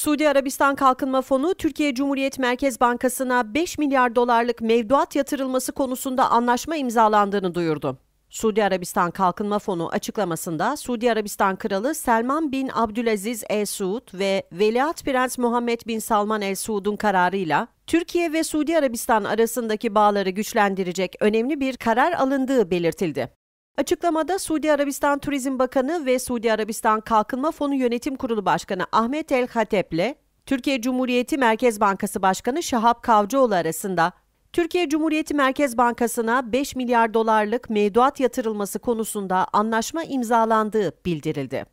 Suudi Arabistan Kalkınma Fonu Türkiye Cumhuriyet Merkez Bankası'na 5 milyar dolarlık mevduat yatırılması konusunda anlaşma imzalandığını duyurdu. Suudi Arabistan Kalkınma Fonu açıklamasında Suudi Arabistan Kralı Selman bin Abdülaziz El Suud ve Veliaht Prens Muhammed bin Salman El Suud'un kararıyla Türkiye ve Suudi Arabistan arasındaki bağları güçlendirecek önemli bir karar alındığı belirtildi. Açıklamada Suudi Arabistan Turizm Bakanı ve Suudi Arabistan Kalkınma Fonu Yönetim Kurulu Başkanı Ahmet El ile Türkiye Cumhuriyeti Merkez Bankası Başkanı Şahap Kavcıoğlu arasında Türkiye Cumhuriyeti Merkez Bankası'na 5 milyar dolarlık mevduat yatırılması konusunda anlaşma imzalandığı bildirildi.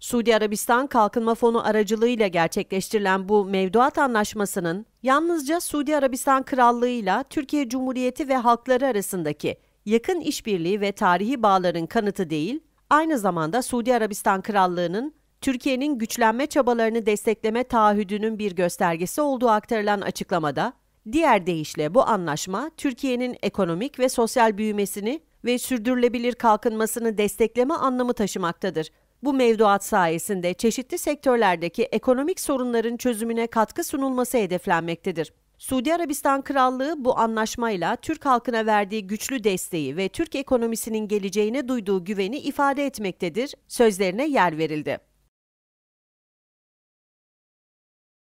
Suudi Arabistan Kalkınma Fonu aracılığıyla gerçekleştirilen bu mevduat anlaşmasının yalnızca Suudi Arabistan Krallığı ile Türkiye Cumhuriyeti ve halkları arasındaki yakın işbirliği ve tarihi bağların kanıtı değil, aynı zamanda Suudi Arabistan Krallığı'nın Türkiye'nin güçlenme çabalarını destekleme taahhüdünün bir göstergesi olduğu aktarılan açıklamada, diğer deyişle bu anlaşma Türkiye'nin ekonomik ve sosyal büyümesini ve sürdürülebilir kalkınmasını destekleme anlamı taşımaktadır. Bu mevduat sayesinde çeşitli sektörlerdeki ekonomik sorunların çözümüne katkı sunulması hedeflenmektedir. Suudi Arabistan Krallığı bu anlaşmayla Türk halkına verdiği güçlü desteği ve Türk ekonomisinin geleceğine duyduğu güveni ifade etmektedir sözlerine yer verildi.